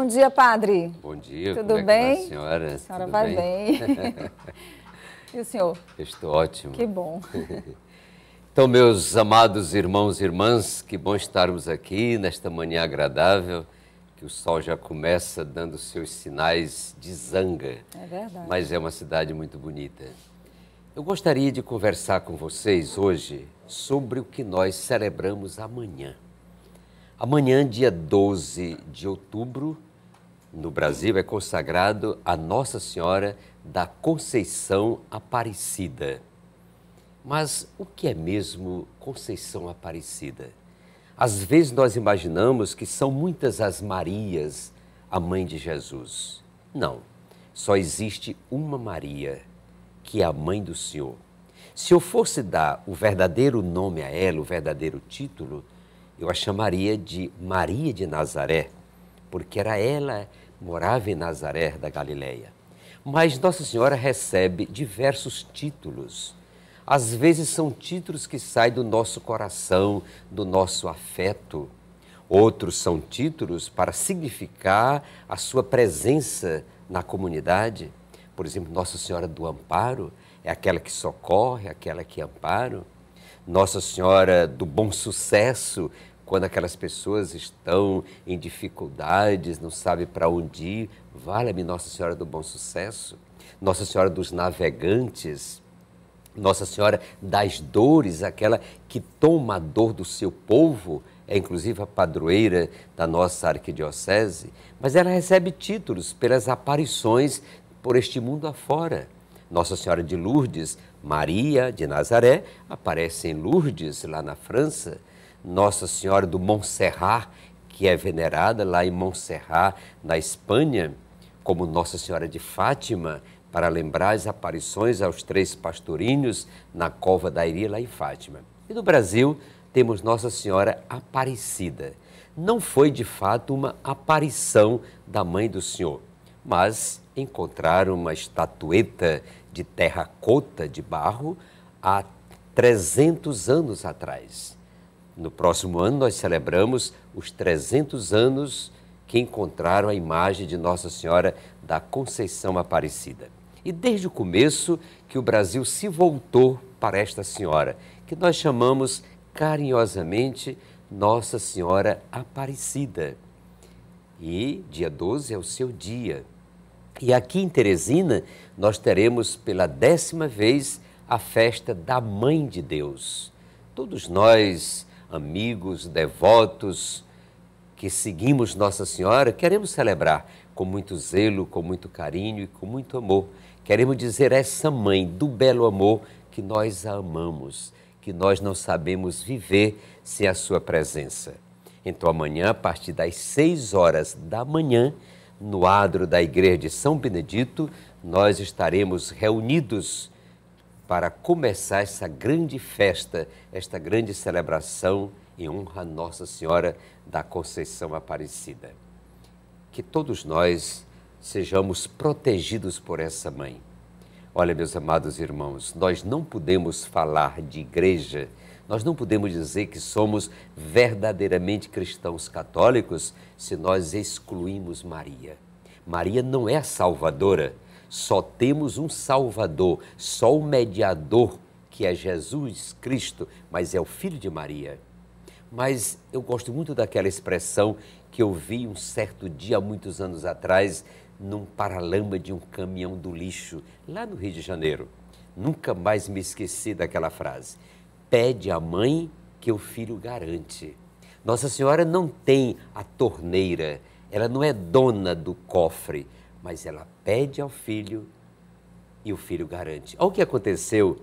Bom dia, padre. Bom dia, tudo como é bem? Que a senhora, a senhora tudo vai bem. bem. e o senhor? estou ótimo. Que bom. então, meus amados irmãos e irmãs, que bom estarmos aqui nesta manhã agradável, que o sol já começa dando seus sinais de zanga. É verdade. Mas é uma cidade muito bonita. Eu gostaria de conversar com vocês hoje sobre o que nós celebramos amanhã. Amanhã, dia 12 de outubro, no Brasil é consagrado a Nossa Senhora da Conceição Aparecida. Mas o que é mesmo Conceição Aparecida? Às vezes nós imaginamos que são muitas as Marias, a mãe de Jesus. Não, só existe uma Maria, que é a mãe do Senhor. Se eu fosse dar o verdadeiro nome a ela, o verdadeiro título, eu a chamaria de Maria de Nazaré porque era ela morava em Nazaré da Galileia. Mas Nossa Senhora recebe diversos títulos. Às vezes são títulos que saem do nosso coração, do nosso afeto. Outros são títulos para significar a sua presença na comunidade. Por exemplo, Nossa Senhora do Amparo é aquela que socorre, aquela que ampara. Nossa Senhora do Bom Sucesso, quando aquelas pessoas estão em dificuldades, não sabe para onde ir, valha-me Nossa Senhora do Bom Sucesso, Nossa Senhora dos Navegantes, Nossa Senhora das Dores, aquela que toma a dor do seu povo, é inclusive a padroeira da nossa arquidiocese, mas ela recebe títulos pelas aparições por este mundo afora. Nossa Senhora de Lourdes, Maria de Nazaré, aparece em Lourdes, lá na França. Nossa Senhora do Montserrat, que é venerada lá em Montserrat, na Espanha, como Nossa Senhora de Fátima, para lembrar as aparições aos três pastorinhos na cova da Iria, lá em Fátima. E no Brasil, temos Nossa Senhora Aparecida. Não foi de fato uma aparição da mãe do Senhor, mas encontraram uma estatueta de terracota de barro há 300 anos atrás. No próximo ano, nós celebramos os 300 anos que encontraram a imagem de Nossa Senhora da Conceição Aparecida. E desde o começo que o Brasil se voltou para esta senhora, que nós chamamos carinhosamente Nossa Senhora Aparecida. E dia 12 é o seu dia. E aqui em Teresina, nós teremos pela décima vez a festa da Mãe de Deus. Todos nós amigos, devotos, que seguimos Nossa Senhora, queremos celebrar com muito zelo, com muito carinho e com muito amor. Queremos dizer a essa mãe do belo amor que nós a amamos, que nós não sabemos viver sem a sua presença. Então, amanhã, a partir das 6 horas da manhã, no adro da Igreja de São Benedito, nós estaremos reunidos para começar essa grande festa, esta grande celebração em honra a Nossa Senhora da Conceição Aparecida. Que todos nós sejamos protegidos por essa mãe. Olha, meus amados irmãos, nós não podemos falar de igreja, nós não podemos dizer que somos verdadeiramente cristãos católicos se nós excluímos Maria. Maria não é a salvadora, só temos um Salvador, só o mediador, que é Jesus Cristo, mas é o Filho de Maria. Mas eu gosto muito daquela expressão que eu vi um certo dia, muitos anos atrás, num paralama de um caminhão do lixo, lá no Rio de Janeiro. Nunca mais me esqueci daquela frase. Pede à mãe que o filho garante. Nossa Senhora não tem a torneira, ela não é dona do cofre, mas ela pede ao filho e o filho garante. Olha o que aconteceu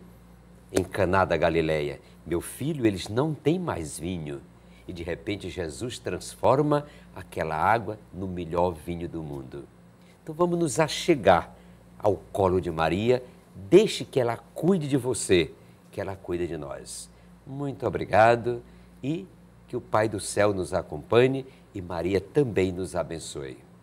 em Caná da Galileia. Meu filho, eles não têm mais vinho. E de repente Jesus transforma aquela água no melhor vinho do mundo. Então vamos nos achegar ao colo de Maria, deixe que ela cuide de você, que ela cuide de nós. Muito obrigado e que o Pai do céu nos acompanhe e Maria também nos abençoe.